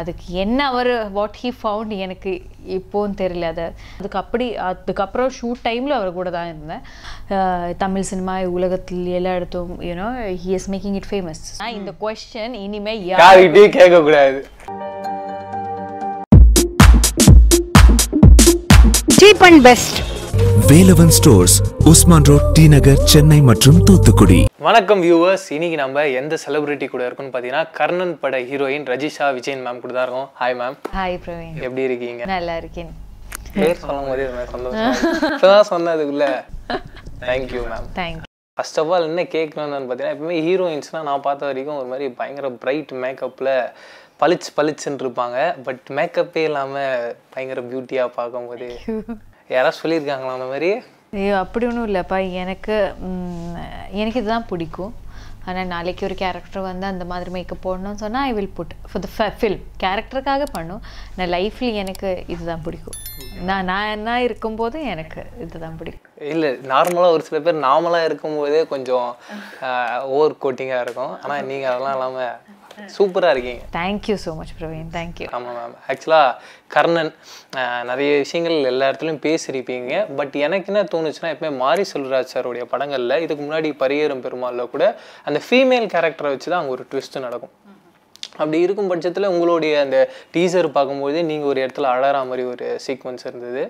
அதுக்கு என்ன அவர் what he found எனக்கு இப்போவும் தெரியல அது அதுக்கு அப்படி அதுக்கப்புறம் ஷூட் டைமில் அவர் கூட தான் இருந்தேன் தமிழ் சினிமா உலகத்தில் எல்லா இடத்தும் you know he is making it famous இந்த கொஸ்டின் இனிமேல் யார்கிட்டயே கேட்கக்கூடாது cheap and best Velavan stores Usman road T Nagar Chennai மற்றும் தூத்துக்குடி வணக்கம் வியூவர்ஸ் இன்னைக்கு நம்ம எந்த செலிபிரிட்டி கூட இருக்கும்னு பாத்தீங்கன்னா கர்ணன் பட ஹீரோயின் ரஜிஷா விஜயன் மேம் கூட தான் இருக்கும் ஹாய் மேம் ஹாய் பிரவீன் எப்படி இருக்கீங்க நல்லா இருக்கேன் பேர் சொல்லும் போதே சந்தோஷம் இப்பதான் சொன்னதுக்குள்ள thank you ma'am thank you first of all என்ன கேட்கணும்னு பார்த்தீங்கன்னா எப்பவுமே ஹீரோயின்ஸ்னா நான் பார்த்த வரைக்கும் ஒரு மாதிரி பயங்கர பிரைட் மேக்கப்பில் பளிச்சு பளிச்சுன்னு இருப்பாங்க பட் மேக்கப்பே இல்லாமல் பயங்கர பியூட்டியாக பார்க்கும்போது யாராவது சொல்லியிருக்காங்களா அந்த மாதிரி ஐயோ அப்படி ஒன்றும் இல்லைப்பா எனக்கு எனக்கு இதுதான் பிடிக்கும் ஆனால் நாளைக்கு ஒரு கேரக்டர் வந்து அந்த மாதிரி மேக்கப் போடணும்னு சொன்னால் I will put for the film கேரக்டருக்காக பண்ணும் நான் லைஃப்பில் எனக்கு இதுதான் பிடிக்கும் நான் நான் என்ன இருக்கும்போது எனக்கு இதுதான் பிடிக்கும் இல்லை நார்மலாக ஒரு சில பேர் நார்மலாக இருக்கும்போதே கொஞ்சம் ஓவர் கோட்டிங்காக இருக்கும் ஆனால் நீங்கள் அதெல்லாம் இல்லாமல் சூப்பராக இருக்கீங்க thank you so much Praveen thank you ஆமாம் மேம் ஆக்சுவலாக கர்ணன் நிறைய விஷயங்கள் எல்லா இடத்துலையும் பேசியிருப்பீங்க பட் எனக்கு என்ன தோணுச்சுன்னா எப்பவுமே மாரி செல்வராஜ் சாருடைய படங்களில் இதுக்கு முன்னாடி பரியேறும் பெருமாளில் கூட அந்த ஃபீமேல் கேரக்டரை வச்சு தான் அங்கே ஒரு ட்விஸ்ட்டு நடக்கும் அப்படி இருக்கும் பட்சத்தில் உங்களுடைய அந்த டீசர் பார்க்கும்போது நீங்கள் ஒரு இடத்துல அழற மாதிரி ஒரு சீக்வன்ஸ் இருந்தது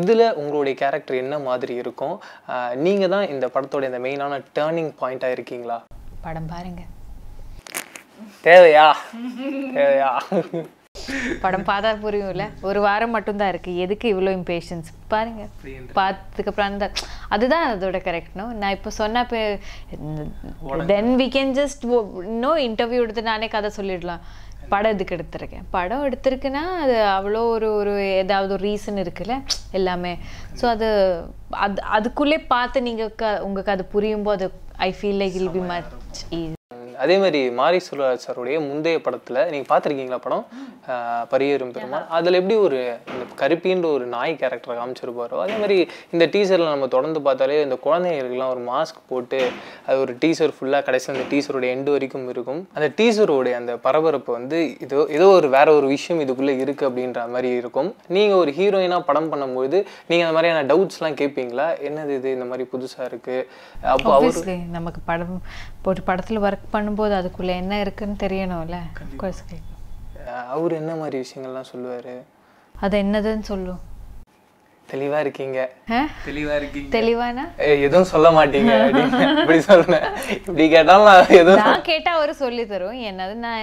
இதில் உங்களுடைய கேரக்டர் என்ன மாதிரி இருக்கும் நீங்கள் தான் இந்த படத்தோடைய இந்த மெயினான டேர்னிங் பாயிண்ட்டாக இருக்கீங்களா படம் பாருங்கள் தேவையா தேவையா படம் பார்த்தா புரியும்ல ஒரு வாரம் மட்டும்தான் இருக்கு எதுக்கு இவ்வளோ இம்பேஷன்ஸ் பாருங்க பார்த்ததுக்கப்புறம் தான் அதுதான் அதோட கரெக்ட்னோ நான் இப்போ சொன்ன then we can just know interview எடுத்து நானே கதை சொல்லிடலாம் படம் இதுக்கு எடுத்திருக்கேன் படம் எடுத்திருக்குன்னா அது அவ்வளோ ஒரு ஒரு ஏதாவது ஒரு ரீசன் இருக்குல்ல எல்லாமே ஸோ அது அது அதுக்குள்ளே பார்த்து நீங்கள் க உங்களுக்கு அது புரியும்போது I feel like I'll be much easy அதே மாதிரி மாரி சுரராஜ் சாருடைய முந்தைய படத்தில் நீங்கள் பார்த்துருக்கீங்களா படம் பரியரும் பெருமாள் அதில் எப்படி ஒரு இந்த கருப்பின்ற ஒரு நாய் கேரக்டரை காமிச்சிருப்பாரோ அதே மாதிரி இந்த டீசரில் நம்ம தொடர்ந்து பார்த்தாலே இந்த குழந்தைங்களுக்குலாம் ஒரு மாஸ்க் போட்டு அது ஒரு டீசர் ஃபுல்லாக கடைசி அந்த டீசருடைய எண்டு வரைக்கும் இருக்கும் அந்த டீசரோடைய அந்த பரபரப்பு வந்து ஏதோ ஏதோ ஒரு வேற ஒரு விஷயம் இதுக்குள்ளே இருக்குது அப்படின்ற மாதிரி இருக்கும் நீங்கள் ஒரு ஹீரோயினாக படம் பண்ணும்போது நீங்கள் அந்த மாதிரியான டவுட்ஸ்லாம் கேட்பீங்களா என்னது இது இந்த மாதிரி புதுசாக இருக்குது அப்போ அவர் நமக்கு படம் இப்போ ஒரு படத்தில் ஒர்க் பண்ணும்போது அதுக்குள்ளே என்ன இருக்குன்னு தெரியணும்ல கோர்ஸ் அவர் என்ன மாதிரி விஷயங்கள்லாம் சொல்லுவார் அது என்னதுன்னு சொல்லும் தெளிவா இருக்கீங்க தெளிவா இருக்கீங்க தெளிவானா எதுவும் சொல்ல மாட்டீங்க இப்படி சொல்றேன் இப்படி கேட்டாலும் நான் எதுவும் நான் கேட்டா அவரு சொல்லி தரும் என்னது நான்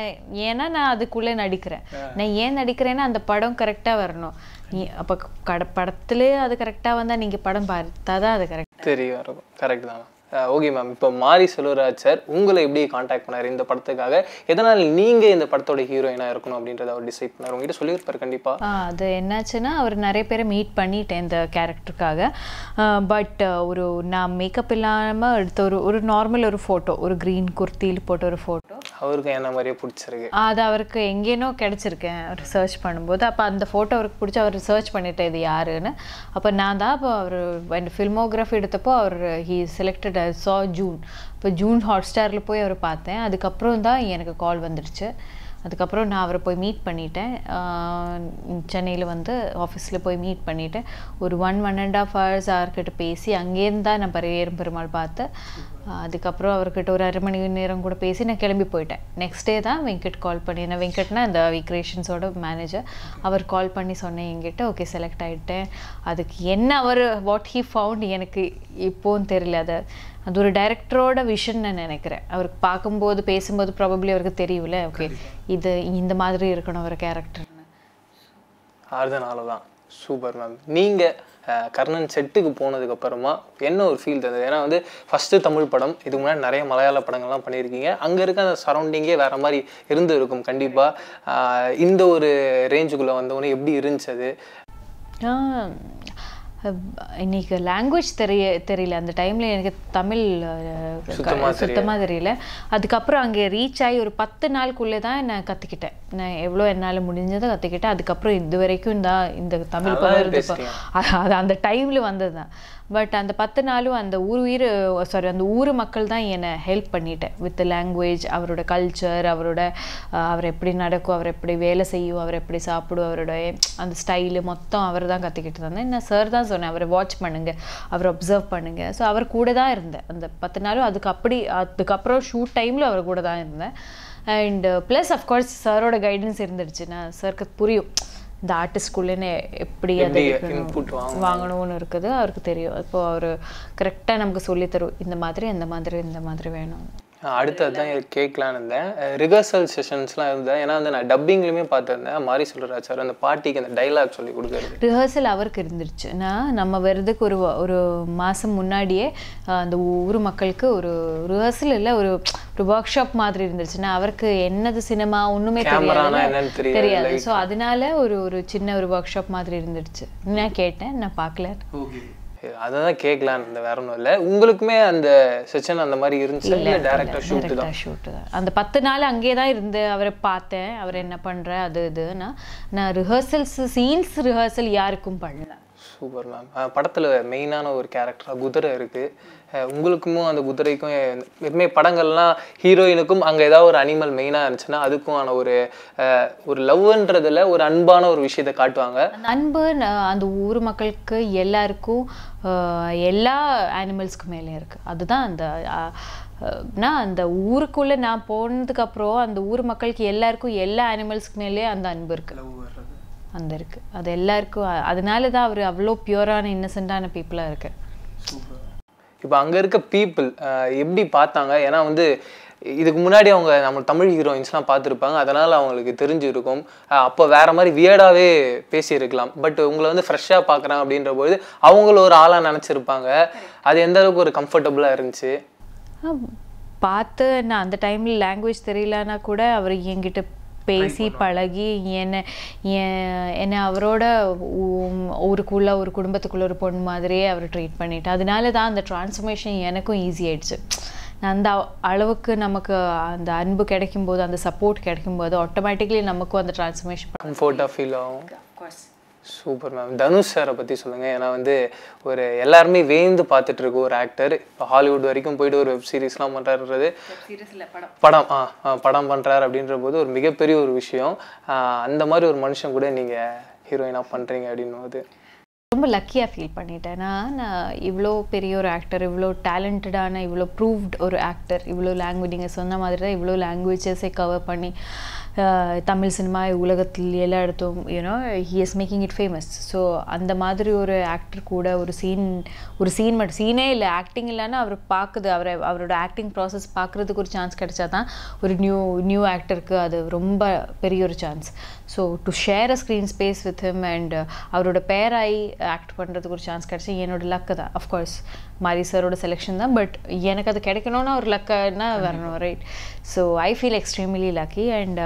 ஏன்னா நான் அதுக்குள்ளே நடிக்கிறேன் நான் ஏன் நடிக்கிறேன்னா அந்த படம் கரெக்டா வரணும் அப்ப கட படத்துலயே அது கரெக்டா வந்தா நீங்க படம் பார்த்தா தான் அது கரெக்ட் தெரியும் கரெக்ட் தான் ஓகே மேம் இப்போ மாரி செல்வராஜ் சார் உங்களை எப்படி காண்டாக்ட் பண்ணார் இந்த படத்துக்காக எதனால் நீங்கள் இந்த படத்தோட ஹீரோயினாக இருக்கணும் அப்படின்றத அவர் டிசைட் பண்ணார் உங்ககிட்ட சொல்லியிருப்பார் கண்டிப்பாக அது என்னாச்சுன்னா அவர் நிறைய பேரை மீட் பண்ணிட்டேன் இந்த கேரக்டருக்காக பட் ஒரு நான் மேக்கப் இல்லாமல் எடுத்த ஒரு ஒரு நார்மல் ஒரு ஃபோட்டோ ஒரு க்ரீன் குர்த்தியில் போட்ட ஒரு ஃபோட்டோ அவருக்கும் என்ன மாதிரியே பிடிச்சிருக்கு அது அவருக்கு எங்கேனோ கிடச்சிருக்கேன் அவர் சர்ச் பண்ணும்போது அப்போ அந்த ஃபோட்டோ அவருக்கு பிடிச்சி அவர் சர்ச் பண்ணிட்டேன் இது யாருன்னு அப்போ நான் தான் இப்போ அவர் என் ஃபில்மோகிராஃபி எடுத்தப்போ அவர் ஹீ செலக்டட் சா ஜூன் இப்போ ஜூன் ஹாட்ஸ்டாரில் போய் அவர் பார்த்தேன் அதுக்கப்புறம் தான் எனக்கு கால் வந்துடுச்சு அதுக்கப்புறம் நான் அவரை போய் மீட் பண்ணிட்டேன் சென்னையில் வந்து ஆஃபீஸில் போய் மீட் பண்ணிவிட்டேன் ஒரு one one and half hours அவர்கிட்ட பேசி அங்கேருந்து தான் நான் பரவேறும் பெருமாள் பார்த்து அதுக்கப்புறம் அவர்கிட்ட ஒரு அரை மணி நேரம் கூட பேசி நான் கிளம்பி போயிட்டேன் நெக்ஸ்ட் டே தான் வெங்கட் கால் பண்ணி நான் வெங்கட்னா இந்த விக்ரேஷன்ஸோட மேனேஜர் அவர் கால் பண்ணி சொன்னேன் என்கிட்ட ஓகே செலக்ட் ஆகிட்டேன் அதுக்கு என்ன அவர் வாட் ஹீ ஃபவுண்ட் எனக்கு இப்போவும் தெரியல அதை அது ஒரு டைரக்டரோட விஷன் நான் நினைக்கிறேன் அவருக்கு பார்க்கும்போது பேசும்போது ப்ராபப்ளி அவருக்கு தெரியல ஓகே இது இந்த மாதிரி இருக்கணும் அவர் கேரக்டர்னு அதுதான் சூப்பர் மேம் நீங்கள் கர்ணன் செட்டுக்கு போனதுக்கப்புறமா என்ன ஒரு ஃபீல் தந்தது ஏன்னா வந்து ஃபஸ்ட்டு தமிழ் படம் இதுக்கு முன்னாடி நிறைய மலையாள படங்கள்லாம் பண்ணியிருக்கீங்க அங்கே இருக்க அந்த சரௌண்டிங்கே வேறு மாதிரி இருந்து இருக்கும் கண்டிப்பாக இந்த ஒரு ரேஞ்சுக்குள்ளே வந்தவொன்னே எப்படி இருந்துச்சு அது இன்னைக்கு லாங்குவேஜ் தெரிய தெரியல அந்த டைமில் எனக்கு தமிழ் சுத்தமாக தெரியல அதுக்கப்புறம் அங்கே ரீச் ஆகி ஒரு பத்து நாளுக்குள்ளே தான் நான் கற்றுக்கிட்டேன் நான் எவ்வளோ என்னால் முடிஞ்சதை கற்றுக்கிட்டேன் அதுக்கப்புறம் இது வரைக்கும் தான் இந்த தமிழ் அது அந்த டைமில் வந்தது தான் பட் அந்த பத்து நாளும் அந்த ஊர் உயிர் சாரி அந்த ஊர் மக்கள் தான் என்னை ஹெல்ப் பண்ணிட்டேன் வித் லாங்குவேஜ் அவரோட கல்ச்சர் அவரோட அவர் எப்படி நடக்கும் அவர் எப்படி வேலை செய்யும் அவர் எப்படி சாப்பிடும் அவரோட அந்த ஸ்டைலு மொத்தம் அவர் தான் கற்றுக்கிட்டு இருந்தேன் என்ன சார் தான் சொன்னேன் அவரை வாட்ச் பண்ணுங்கள் அவர் அப்சர்வ் பண்ணுங்கள் ஸோ அவர் கூட தான் இருந்தேன் அந்த பத்து நாளும் அதுக்கு அப்படி அதுக்கப்புறம் ஷூட் டைமில் அவர் கூட தான் இருந்தேன் அண்ட் ப்ளஸ் அஃப்கோர்ஸ் சாரோட கைடன்ஸ் இருந்துடுச்சு நான் சருக்கு புரியும் இந்த ஆர்டிஸ்ட்குள்ளே எப்படி அது வாங்கணும்னு இருக்குது அவருக்கு தெரியும் இப்போ அவர் கரெக்டாக நமக்கு சொல்லித்தரும் இந்த மாதிரி இந்த மாதிரி இந்த மாதிரி வேணும் அடுத்து தான் கேட்கலான்னு இருந்தேன் ரிஹர்சல் செஷன்ஸ்லாம் இருந்தேன் ஏன்னா வந்து நான் டப்பிங்லயுமே பார்த்துருந்தேன் மாறி சொல்கிறார் சார் அந்த பாட்டிக்கு அந்த டைலாக் சொல்லி கொடுக்குறது ரிஹர்சல் அவருக்கு இருந்துருச்சு நான் நம்ம வருதுக்கு ஒரு ஒரு மாதம் முன்னாடியே அந்த ஊர் மக்களுக்கு ஒரு ரிஹர்சல் இல்லை ஒரு ஒரு ஒர்க் ஷாப் மாதிரி இருந்துச்சுன்னா அவருக்கு என்னது சினிமா ஒன்றுமே தெரியாது தெரியாது ஸோ அதனால ஒரு ஒரு சின்ன ஒரு ஒர்க் ஷாப் மாதிரி இருந்துருச்சு நான் கேட்டேன் நான் பார்க்கல அதான் கேட்கலாம் இந்த வேற ஒன்றும் இல்லை உங்களுக்குமே அந்த செஷன் அந்த மாதிரி இருந்துச்சு இல்லை டேரக்டர் ஷூட் தான் ஷூட்டு தான் அந்த பத்து நாள் அங்கேயே தான் இருந்து அவரை பார்த்தேன் அவர் என்ன பண்ணுற அது இதுன்னா நான் ரிஹர்சல்ஸ் சீன்ஸ் ரிஹர்சல் யாருக்கும் பண்ணல சூப்பர் மேம் படத்தில் மெயினான ஒரு கேரக்டராக குதிரை இருக்குது உங்களுக்கும் அந்த குதிரைக்கும் எப்பவுமே படங்கள்லாம் ஹீரோயினுக்கும் அங்கே ஏதாவது ஒரு அனிமல் மெயினாக இருந்துச்சுன்னா அதுக்குமான ஒரு ஒரு லவ்ன்றதுல ஒரு அன்பான ஒரு விஷயத்தை காட்டுவாங்க அன்பு அந்த ஊர் மக்களுக்கு எல்லாருக்கும் எல்லா அனிமல்ஸ்க்கு மேலே இருக்குது அதுதான் அந்த நான் அந்த ஊருக்குள்ளே நான் போனதுக்கப்புறம் அந்த ஊர் மக்களுக்கு எல்லாருக்கும் எல்லா அனிமல்ஸ்க்கு மேலே அந்த அன்பு இருக்குது அந்த இருக்குது அது எல்லாருக்கும் அதனால தான் அவர் அவ்வளோ பியூரான இன்னசென்ட்டான பீப்புளாக இருக்குது இப்போ அங்கே இருக்க பீப்புள் எப்படி பார்த்தாங்க ஏன்னா வந்து இதுக்கு முன்னாடி அவங்க நம்ம தமிழ் ஹீரோயின்ஸ்லாம் பார்த்துருப்பாங்க அதனால் அவங்களுக்கு தெரிஞ்சிருக்கும் அப்போ வேறு மாதிரி வியர்டாகவே பேசியிருக்கலாம் பட் உங்களை வந்து ஃப்ரெஷ்ஷாக பார்க்குறாங்க அப்படின்ற போது அவங்களும் ஒரு ஆளாக நினச்சிருப்பாங்க அது எந்த அளவுக்கு ஒரு கம்ஃபர்டபுளாக இருந்துச்சு பார்த்து நான் அந்த டைமில் லாங்குவேஜ் தெரியலனா கூட அவர் என்கிட்ட பேசி பழகி என்னை என்னை அவரோட ஊருக்குள்ள ஒரு குடும்பத்துக்குள்ள ஒரு பொண்ணு மாதிரியே அவர் ட்ரீட் பண்ணிட்டு அதனால தான் அந்த ட்ரான்ஸ்ஃபர்மேஷன் எனக்கும் ஈஸி ஆயிடுச்சு அந்த அளவுக்கு நமக்கு அந்த அன்பு கிடைக்கும் போது அந்த சப்போர்ட் கிடைக்கும் போது ஆட்டோமேட்டிக்லி நமக்கும் அந்த ட்ரான்ஸ்ஃபர்மேஷன் ஃபீல் ஆகும் சூப்பர் மேம் தனுஷ் சாரை பற்றி சொல்லுங்கள் ஏன்னா வந்து ஒரு எல்லாருமே வேந்து பார்த்துட்டு இருக்க ஒரு ஆக்டர் இப்போ ஹாலிவுட் வரைக்கும் போயிட்டு ஒரு வெப் சீரிஸ்லாம் பண்ணுறாருன்றது படம் ஆ படம் பண்ணுறாரு அப்படின்ற போது ஒரு மிகப்பெரிய ஒரு விஷயம் அந்த மாதிரி ஒரு மனுஷன் கூட நீங்கள் ஹீரோயினாக பண்ணுறீங்க அப்படின்னும் போது ரொம்ப லக்கியாக ஃபீல் பண்ணிட்டேன் நான் இவ்வளோ பெரிய ஒரு ஆக்டர் இவ்வளோ டேலண்டடான இவ்வளோ ப்ரூவ்ட் ஒரு ஆக்டர் இவ்வளோ லாங்குவேஜ் நீங்கள் சொன்ன மாதிரி தான் இவ்வளோ லாங்குவேஜஸே கவர் பண்ணி தமிழ் சினிமா உலகத்தில் எல்லா இடத்தும் you know he is making it famous so அந்த மாதிரி ஒரு ஆக்டர் கூட ஒரு சீன் ஒரு சீன் மட்டும் சீனே இல்லை ஆக்டிங் இல்லைன்னா அவர் பார்க்குது அவரை அவரோட ஆக்டிங் ப்ராசஸ் பார்க்குறதுக்கு ஒரு சான்ஸ் கிடைச்சா தான் ஒரு நியூ நியூ ஆக்டருக்கு அது ரொம்ப பெரிய ஒரு chance so to share a screen space with him and அவரோட பேராகி ஆக்ட் பண்ணுறதுக்கு ஒரு சான்ஸ் கிடச்சி என்னோடய லக்கு தான் அஃப்கோர்ஸ் மாரி சாரோட செலெக்ஷன் தான் பட் எனக்கு அது கிடைக்கணும்னா ஒரு லக்குன்னா வரணும் right so I feel extremely lucky and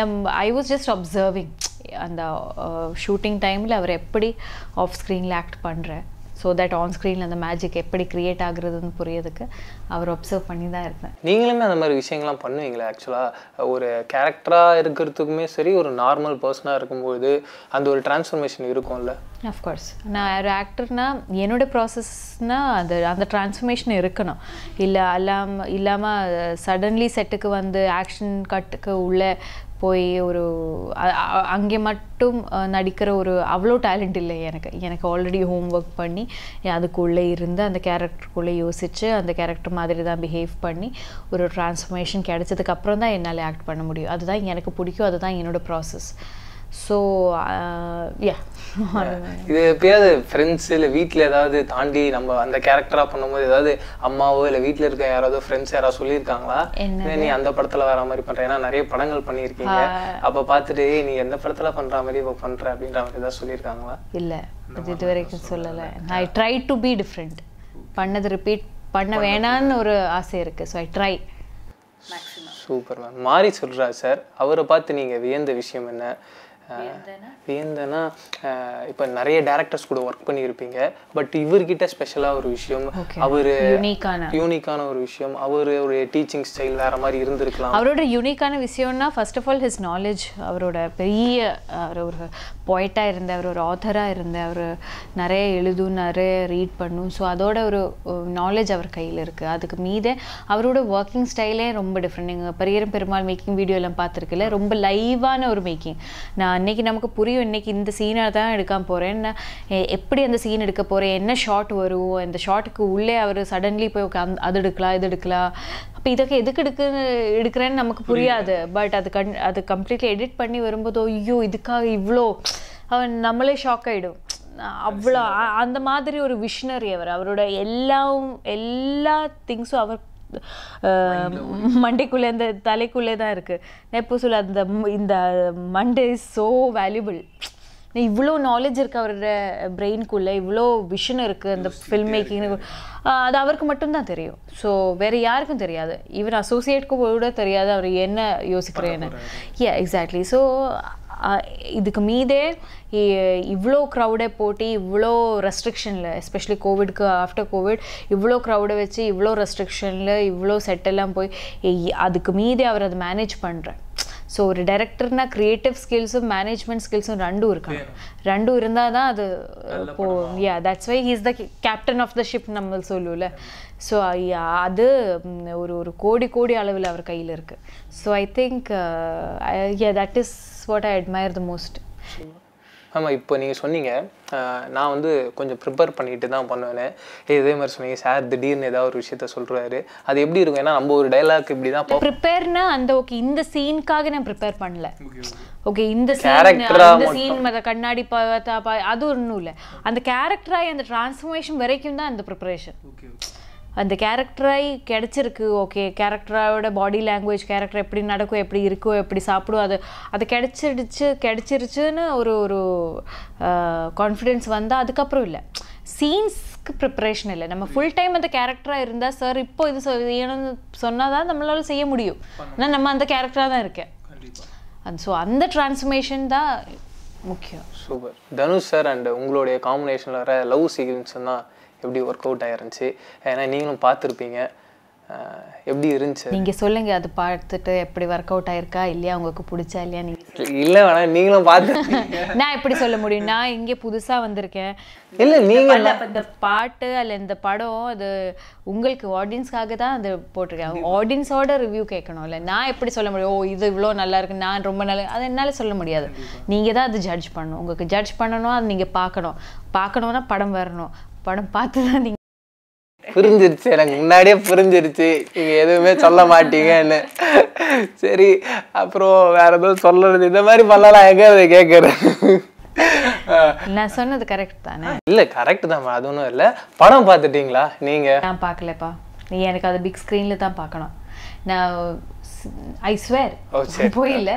நம் ஐ வாஸ் ஜஸ்ட் அப்சர்விங் அந்த ஷூட்டிங் uh, டைமில் அவர் எப்படி ஆஃப் ஸ்க்ரீனில் ஆக்ட் பண்ணுறேன் ஸோ தட் ஆன் ஸ்க்ரீனில் அந்த மேஜிக் எப்படி க்ரியேட் ஆகுறதுன்னு புரியறதுக்கு அவர் அப்சர்வ் பண்ணி தான் இருந்தேன் நீங்களுமே அந்த மாதிரி விஷயங்கள்லாம் பண்ணுவீங்களா ஆக்சுவலாக ஒரு கேரக்டராக இருக்கிறதுக்குமே சரி ஒரு நார்மல் பர்சனாக இருக்கும்போது அந்த ஒரு ட்ரான்ஸ்ஃபர்மேஷன் இருக்கும்ல அஃப்கோர்ஸ் நான் ஒரு ஆக்டர்னால் என்னோடய ப்ராசஸ்னால் அந்த அந்த ட்ரான்ஸ்ஃபர்மேஷன் இருக்கணும் இல்லை அல்லாமல் இல்லாமல் சடன்லி செட்டுக்கு வந்து ஆக்ஷன் கட்டுக்கு உள்ள போய் ஒரு அங்கே மட்டும் நடிக்கிற ஒரு அவ்வளோ டேலண்ட் இல்லை எனக்கு எனக்கு ஆல்ரெடி ஹோம் ஒர்க் பண்ணி அதுக்குள்ளே இருந்து அந்த கேரக்டருக்குள்ளே யோசித்து அந்த கேரக்டர் மாதிரி தான் பிஹேவ் பண்ணி ஒரு டிரான்ஸ்ஃபர்மேஷன் கிடச்சதுக்கப்புறம் தான் என்னால் ஆக்ட் பண்ண முடியும் அதுதான் எனக்கு பிடிக்கும் அதுதான் என்னோடய ப்ராசஸ் ஸோ யா uh, இது எப்பயாவது ஃப்ரெண்ட்ஸ் இல்லை வீட்டில் ஏதாவது தாண்டி நம்ம அந்த கேரக்டராக பண்ணும்போது ஏதாவது அம்மாவோ இல்லை வீட்டில் இருக்க யாராவது ஃப்ரெண்ட்ஸ் யாராவது சொல்லியிருக்காங்களா நீ அந்த படத்தில் வர மாதிரி பண்ணுற ஏன்னா நிறைய படங்கள் பண்ணியிருக்கீங்க அப்போ பார்த்துட்டு நீ எந்த படத்தில் பண்ணுற மாதிரி இப்போ பண்ணுற அப்படின்ற மாதிரி ஏதாவது சொல்லியிருக்காங்களா இல்லை இது வரைக்கும் சொல்லலை I try to be different பண்ணது ரிப்பீட் பண்ண வேணான்னு ஒரு ஆசை இருக்குது so I try super ma'am மாறி சொல்கிறா சார் அவரை பார்த்து நீங்கள் வியந்த விஷயம் என்ன வியந்தனா இப்போ நிறைய டேரக்டர்ஸ் கூட ஒர்க் பண்ணியிருப்பீங்க பட் இவர்கிட்ட ஸ்பெஷலாக ஒரு விஷயம் அவர் யூனிக்கான ஒரு விஷயம் அவர் ஒரு டீச்சிங் ஸ்டைல் வேற மாதிரி இருந்திருக்கலாம் அவரோட யூனிக்கான விஷயம்னா first of all his knowledge அவரோட பெரிய அவர் ஒரு பொய்ட்டாக இருந்த அவர் ஒரு ஆத்தராக இருந்த அவர் நிறைய எழுதும் நிறைய ரீட் பண்ணும் ஸோ அதோட ஒரு நாலேஜ் அவர் கையில் இருக்குது அதுக்கு மீதே அவரோட ஒர்க்கிங் ஸ்டைலே ரொம்ப டிஃப்ரெண்ட் நீங்கள் பெரியரும் பெருமாள் மேக்கிங் வீடியோ எல்லாம் பார்த்துருக்குல்ல ரொம்ப லைவான ஒரு மேக்கிங் நான் இன்றைக்கி நமக்கு புரியும் இன்றைக்கி இந்த சீனை தான் எடுக்க போகிறேன் என்ன எப்படி அந்த சீன் எடுக்க போகிறேன் என்ன ஷாட் வரும் அந்த ஷாட்டுக்கு உள்ளே அவர் சடன்லி போய் அந் அது எடுக்கலாம் இது எடுக்கலாம் அப்போ இதற்கு எதுக்கு எடுக்க எடுக்கிறேன்னு நமக்கு புரியாது பட் அது கண் அது கம்ப்ளீட்லி எடிட் பண்ணி வரும்போதோ ஐயோ இதுக்காக இவ்வளோ அவன் நம்மளே ஷாக் ஆகிடும் அவ்வளோ அந்த மாதிரி ஒரு விஷனரி அவர் அவரோட எல்லாவும் எல்லா திங்ஸும் அவர் மண்டைக்குள்ளே இந்த தலைக்குள்ளே தான் இருக்குது நெப்போசோல் அந்த இந்த மண்டே இஸ் ஸோ வேல்யூபிள் இவ்வளோ நாலேஜ் இருக்குது அவரோட பிரெயின்குள்ளே இவ்வளோ விஷன் இருக்குது அந்த ஃபில்ம் மேக்கிங் அது அவருக்கு மட்டும்தான் தெரியும் ஸோ வேறு யாருக்கும் தெரியாது ஈவன் அசோசியேட்க்கு கூட தெரியாது அவர் என்ன யோசிக்கிறேன்னு ஏ எக்ஸாக்ட்லி ஸோ இதுக்கு மீதே இவ்வளோ க்ரௌடை போட்டு இவ்வளோ ரெஸ்ட்ரிக்ஷனில் எஸ்பெஷலி கோவிட்க்கு ஆஃப்டர் கோவிட் இவ்வளோ க்ரௌடை வச்சு இவ்வளோ ரெஸ்ட்ரிக்ஷனில் இவ்வளோ செட்டெல்லாம் போய் அதுக்கு மீதே அவர் அதை மேனேஜ் பண்ணுறேன் ஸோ ஒரு டைரக்டர்னா கிரியேட்டிவ் ஸ்கில்ஸும் மேனேஜ்மெண்ட் ஸ்கில்ஸும் ரெண்டும் இருக்கணும் ரெண்டும் இருந்தால் தான் அது போ yeah that's why he's the captain of the ship நம்ம சொல்லுவில்ல ஸோ அது ஒரு ஒரு கோடி கோடி அளவில் அவர் கையில் இருக்குது so I think yeah that is what I admire the most ஆமாம் இப்போ நீங்கள் சொன்னீங்க நான் வந்து கொஞ்சம் ப்ரிப்பேர் பண்ணிட்டு தான் பண்ணுவேன் இதே மாதிரி சொன்னீங்க சார் திடீர்னு ஏதாவது ஒரு விஷயத்த சொல்கிறாரு அது எப்படி இருக்கும் ஏன்னா நம்ம ஒரு டைலாக் இப்படி தான் ப்ரிப்பேர்னா அந்த ஓகே இந்த சீனுக்காக நான் ப்ரிப்பேர் பண்ணல ஓகே இந்த சீன் இந்த சீன் கண்ணாடி பார்த்தா அது ஒன்றும் இல்லை அந்த கேரக்டராக அந்த டிரான்ஸ்ஃபர்மேஷன் வரைக்கும் தான் அந்த ப்ரிப்பரேஷன் அந்த கேரக்டராய் கிடச்சிருக்கு ஓகே கேரக்டரோட பாடி லாங்குவேஜ் கேரக்டர் எப்படி நடக்கும் எப்படி இருக்கும் எப்படி சாப்பிடும் அது அது கிடச்சிடுச்சு கிடச்சிருச்சுன்னு ஒரு ஒரு கான்ஃபிடென்ஸ் வந்தால் அதுக்கப்புறம் இல்லை சீன்ஸ்க்கு ப்ரிப்ரேஷன் இல்லை நம்ம ஃபுல் டைம் அந்த கேரக்டராக இருந்தால் சார் இப்போ இது செய்யணும்னு சொன்னால் தான் நம்மளால் செய்ய முடியும் ஆனால் நம்ம அந்த கேரக்டராக தான் இருக்கேன் அண்ட் ஸோ அந்த ட்ரான்ஸ்ஃபர்மேஷன் தான் முக்கியம் சூப்பர் தனுஷ் சார் அண்ட் உங்களுடைய காம்பினேஷனில் வர லவ் சீக்வன்ஸ் தான் எப்படி ஒர்க் அவுட் ஆயிருந்துச்சு ஏன்னா நீங்களும் பார்த்துருப்பீங்க எப்படி இருந்துச்சு நீங்கள் சொல்லுங்கள் அது பார்த்துட்டு எப்படி ஒர்க் அவுட் ஆயிருக்கா இல்லையா உங்களுக்கு பிடிச்சா இல்லையா நீங்கள் இல்லை வேணாம் நீங்களும் பார்த்து நான் எப்படி சொல்ல முடியும் நான் இங்கே புதுசாக வந்திருக்கேன் இல்லை நீங்கள் இந்த பாட்டு அல்ல இந்த படம் அது உங்களுக்கு ஆடியன்ஸ்க்காக தான் அது போட்டிருக்கேன் ஆடியன்ஸோட ரிவ்யூ இல்ல நான் எப்படி சொல்ல முடியும் ஓ இது இவ்வளோ நல்லா இருக்கு நான் ரொம்ப நல்லா அது என்னால் சொல்ல முடியாது நீங்கள் தான் அது ஜட்ஜ் பண்ணணும் உங்களுக்கு ஜட்ஜ் பண்ணணும் அது நீங்கள் பார்க்கணும் பார்க்கணும்னா படம் வரணும் படம் பார்த்து தான் நீங்க புரிஞ்சிருச்சு எனக்கு முன்னாடியே புரிஞ்சிருச்சு நீங்கள் எதுவுமே சொல்ல மாட்டீங்கன்னு சரி அப்புறம் வேற எதுவும் சொல்லுறது இந்த மாதிரி பண்ணலாம் எங்க அதை கேட்குறேன் நான் சொன்னது கரெக்ட் தானே இல்லை கரெக்ட் தான் அது ஒன்றும் இல்லை படம் பார்த்துட்டீங்களா நீங்கள் நான் பார்க்கலப்பா நீ எனக்கு அதை பிக் ஸ்க்ரீனில் தான் பார்க்கணும் நான் ஐ ஸ்வேர் போயில்லை